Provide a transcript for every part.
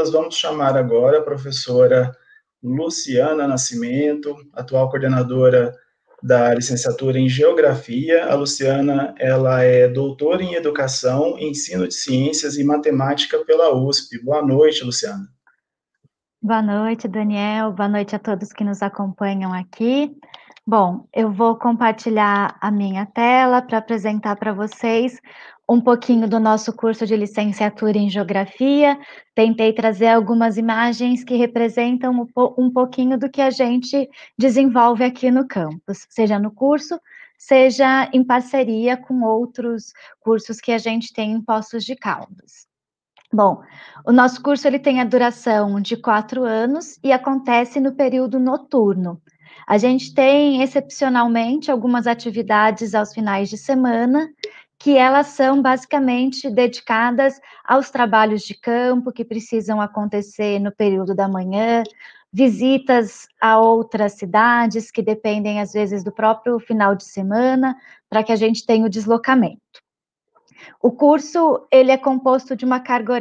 nós vamos chamar agora a professora Luciana Nascimento, atual coordenadora da licenciatura em Geografia. A Luciana, ela é doutora em Educação, Ensino de Ciências e Matemática pela USP. Boa noite, Luciana. Boa noite, Daniel. Boa noite a todos que nos acompanham aqui. Bom, eu vou compartilhar a minha tela para apresentar para vocês um pouquinho do nosso curso de licenciatura em geografia, tentei trazer algumas imagens que representam um pouquinho do que a gente desenvolve aqui no campus, seja no curso, seja em parceria com outros cursos que a gente tem em Poços de Caldas. Bom, o nosso curso ele tem a duração de quatro anos e acontece no período noturno. A gente tem, excepcionalmente, algumas atividades aos finais de semana que elas são basicamente dedicadas aos trabalhos de campo que precisam acontecer no período da manhã, visitas a outras cidades que dependem às vezes do próprio final de semana para que a gente tenha o deslocamento. O curso ele é composto de uma carga,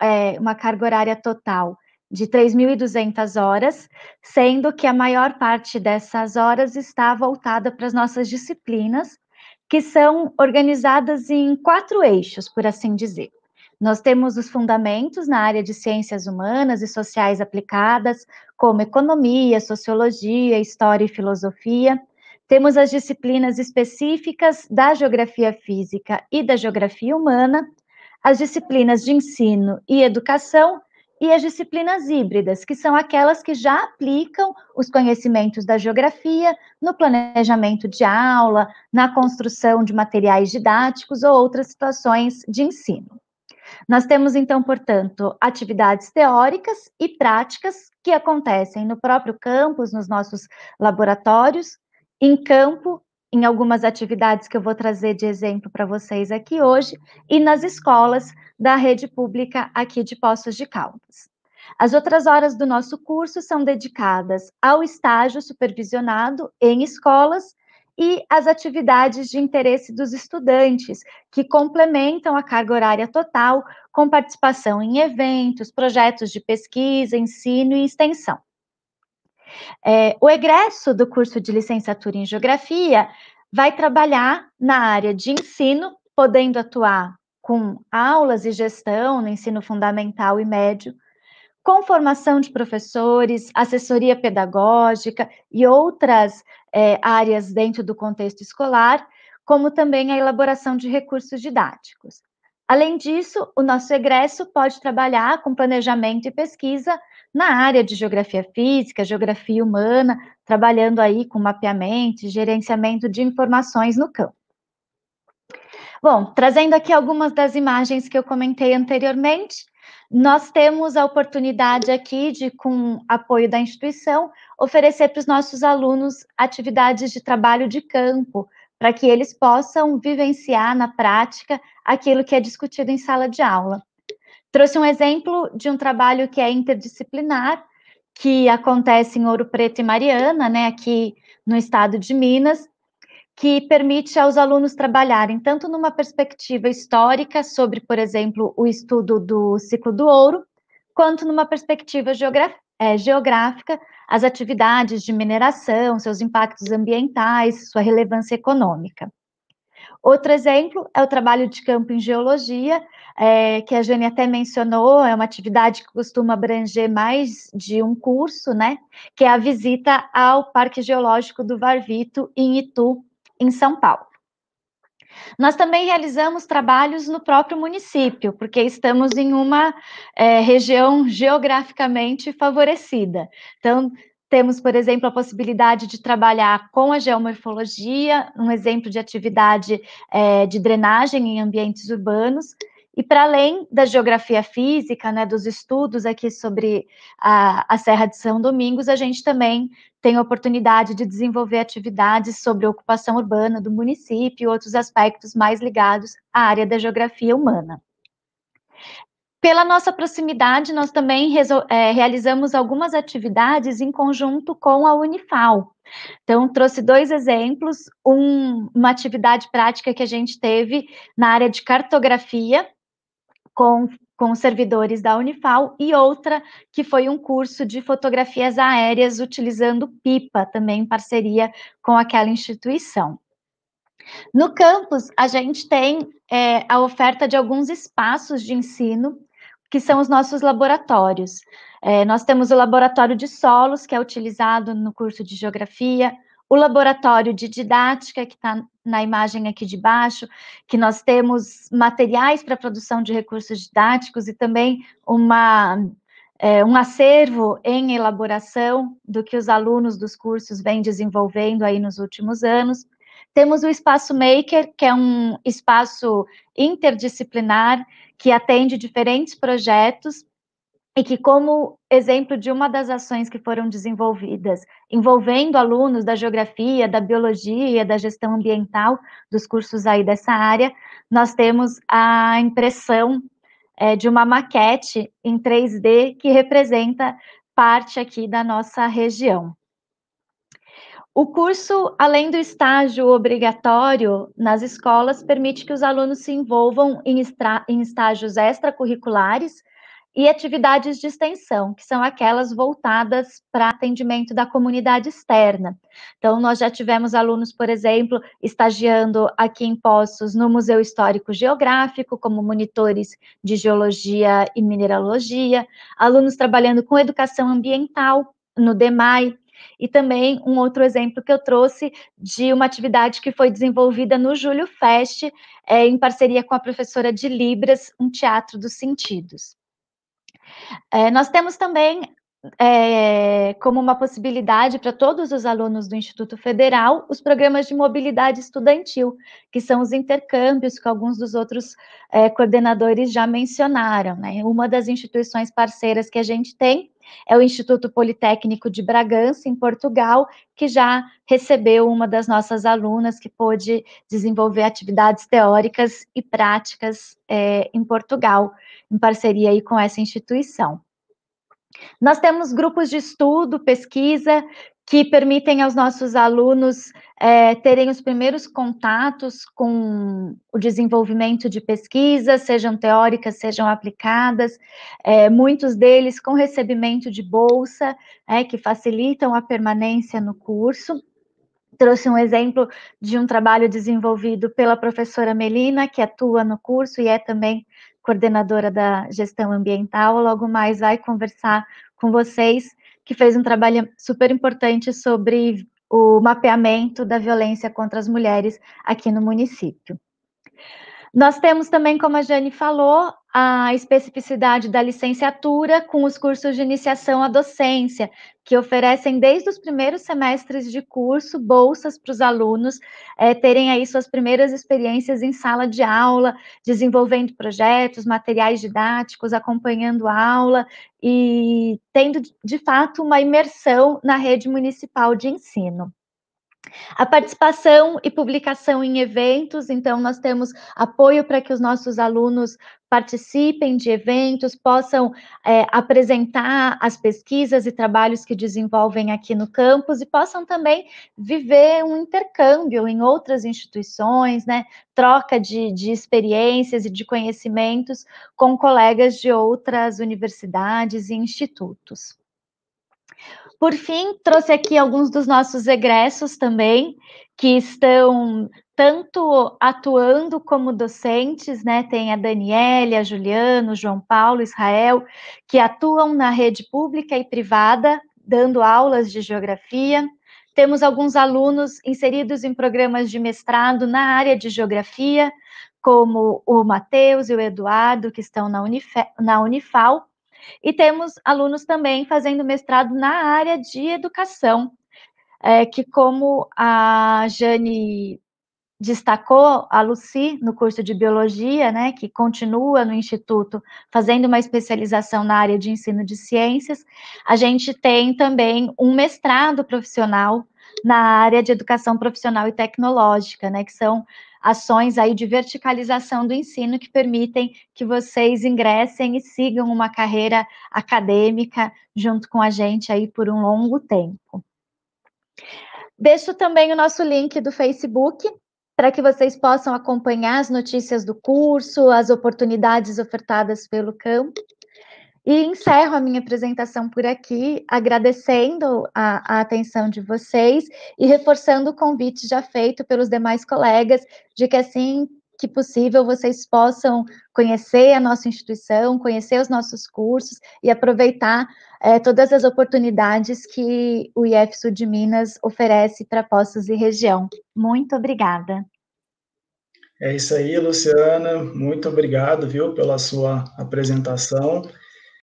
é, uma carga horária total de 3.200 horas, sendo que a maior parte dessas horas está voltada para as nossas disciplinas, que são organizadas em quatro eixos, por assim dizer. Nós temos os fundamentos na área de ciências humanas e sociais aplicadas, como economia, sociologia, história e filosofia. Temos as disciplinas específicas da geografia física e da geografia humana, as disciplinas de ensino e educação e as disciplinas híbridas, que são aquelas que já aplicam os conhecimentos da geografia no planejamento de aula, na construção de materiais didáticos ou outras situações de ensino. Nós temos, então, portanto, atividades teóricas e práticas que acontecem no próprio campus, nos nossos laboratórios, em campo em algumas atividades que eu vou trazer de exemplo para vocês aqui hoje, e nas escolas da rede pública aqui de Poços de Caldas. As outras horas do nosso curso são dedicadas ao estágio supervisionado em escolas e às atividades de interesse dos estudantes, que complementam a carga horária total com participação em eventos, projetos de pesquisa, ensino e extensão. É, o egresso do curso de licenciatura em geografia vai trabalhar na área de ensino, podendo atuar com aulas e gestão no ensino fundamental e médio, com formação de professores, assessoria pedagógica e outras é, áreas dentro do contexto escolar, como também a elaboração de recursos didáticos. Além disso, o nosso egresso pode trabalhar com planejamento e pesquisa na área de geografia física, geografia humana, trabalhando aí com mapeamento e gerenciamento de informações no campo. Bom, trazendo aqui algumas das imagens que eu comentei anteriormente, nós temos a oportunidade aqui de, com apoio da instituição, oferecer para os nossos alunos atividades de trabalho de campo, para que eles possam vivenciar na prática aquilo que é discutido em sala de aula. Trouxe um exemplo de um trabalho que é interdisciplinar, que acontece em Ouro Preto e Mariana, né, aqui no estado de Minas, que permite aos alunos trabalharem tanto numa perspectiva histórica sobre, por exemplo, o estudo do ciclo do ouro, quanto numa perspectiva eh, geográfica as atividades de mineração, seus impactos ambientais, sua relevância econômica. Outro exemplo é o trabalho de campo em geologia, é, que a Jane até mencionou, é uma atividade que costuma abranger mais de um curso, né? Que é a visita ao Parque Geológico do Varvito, em Itu, em São Paulo. Nós também realizamos trabalhos no próprio município, porque estamos em uma é, região geograficamente favorecida. Então, temos, por exemplo, a possibilidade de trabalhar com a geomorfologia, um exemplo de atividade é, de drenagem em ambientes urbanos. E para além da geografia física, né, dos estudos aqui sobre a, a Serra de São Domingos, a gente também tem a oportunidade de desenvolver atividades sobre ocupação urbana do município e outros aspectos mais ligados à área da geografia humana. Pela nossa proximidade, nós também é, realizamos algumas atividades em conjunto com a Unifal. Então, trouxe dois exemplos: um, uma atividade prática que a gente teve na área de cartografia, com, com servidores da Unifal, e outra que foi um curso de fotografias aéreas utilizando PIPA, também em parceria com aquela instituição. No campus, a gente tem é, a oferta de alguns espaços de ensino, que são os nossos laboratórios. É, nós temos o laboratório de solos, que é utilizado no curso de geografia, o laboratório de didática, que está na imagem aqui de baixo, que nós temos materiais para produção de recursos didáticos e também uma, é, um acervo em elaboração do que os alunos dos cursos vêm desenvolvendo aí nos últimos anos. Temos o Espaço Maker, que é um espaço interdisciplinar que atende diferentes projetos e que, como exemplo de uma das ações que foram desenvolvidas, envolvendo alunos da geografia, da biologia, da gestão ambiental, dos cursos aí dessa área, nós temos a impressão é, de uma maquete em 3D que representa parte aqui da nossa região. O curso, além do estágio obrigatório nas escolas, permite que os alunos se envolvam em, em estágios extracurriculares e atividades de extensão, que são aquelas voltadas para atendimento da comunidade externa. Então, nós já tivemos alunos, por exemplo, estagiando aqui em Poços no Museu Histórico Geográfico, como monitores de geologia e mineralogia, alunos trabalhando com educação ambiental no DEMAI, e também um outro exemplo que eu trouxe de uma atividade que foi desenvolvida no Júlio Fest, é, em parceria com a professora de Libras, um teatro dos sentidos. É, nós temos também é, como uma possibilidade para todos os alunos do Instituto Federal os programas de mobilidade estudantil, que são os intercâmbios que alguns dos outros é, coordenadores já mencionaram. Né? Uma das instituições parceiras que a gente tem é o Instituto Politécnico de Bragança, em Portugal, que já recebeu uma das nossas alunas que pôde desenvolver atividades teóricas e práticas é, em Portugal, em parceria aí com essa instituição. Nós temos grupos de estudo, pesquisa, que permitem aos nossos alunos é, terem os primeiros contatos com o desenvolvimento de pesquisas, sejam teóricas, sejam aplicadas, é, muitos deles com recebimento de bolsa, é, que facilitam a permanência no curso. Trouxe um exemplo de um trabalho desenvolvido pela professora Melina, que atua no curso e é também coordenadora da gestão ambiental, logo mais vai conversar com vocês, que fez um trabalho super importante sobre o mapeamento da violência contra as mulheres aqui no município. Nós temos também, como a Jane falou, a especificidade da licenciatura com os cursos de iniciação à docência, que oferecem desde os primeiros semestres de curso bolsas para os alunos é, terem aí suas primeiras experiências em sala de aula, desenvolvendo projetos, materiais didáticos, acompanhando a aula e tendo de fato uma imersão na rede municipal de ensino. A participação e publicação em eventos, então nós temos apoio para que os nossos alunos participem de eventos, possam é, apresentar as pesquisas e trabalhos que desenvolvem aqui no campus e possam também viver um intercâmbio em outras instituições, né? Troca de, de experiências e de conhecimentos com colegas de outras universidades e institutos. Por fim, trouxe aqui alguns dos nossos egressos também, que estão tanto atuando como docentes, né? Tem a Daniele, a Juliano, João Paulo, Israel, que atuam na rede pública e privada, dando aulas de geografia. Temos alguns alunos inseridos em programas de mestrado na área de geografia, como o Matheus e o Eduardo, que estão na, na Unifal, e temos alunos também fazendo mestrado na área de educação, é, que, como a Jane destacou, a Luci, no curso de biologia, né, que continua no Instituto fazendo uma especialização na área de ensino de ciências, a gente tem também um mestrado profissional na área de educação profissional e tecnológica, né, que são ações aí de verticalização do ensino que permitem que vocês ingressem e sigam uma carreira acadêmica junto com a gente aí por um longo tempo. Deixo também o nosso link do Facebook para que vocês possam acompanhar as notícias do curso, as oportunidades ofertadas pelo campo. E encerro a minha apresentação por aqui, agradecendo a, a, atenção de vocês e reforçando o convite já feito pelos demais colegas de que assim que possível vocês possam conhecer a nossa instituição, conhecer os nossos cursos e aproveitar é, todas as oportunidades que o IF Sul de Minas oferece para Poços e região. Muito obrigada. É isso aí, Luciana. Muito obrigado, viu, pela sua apresentação.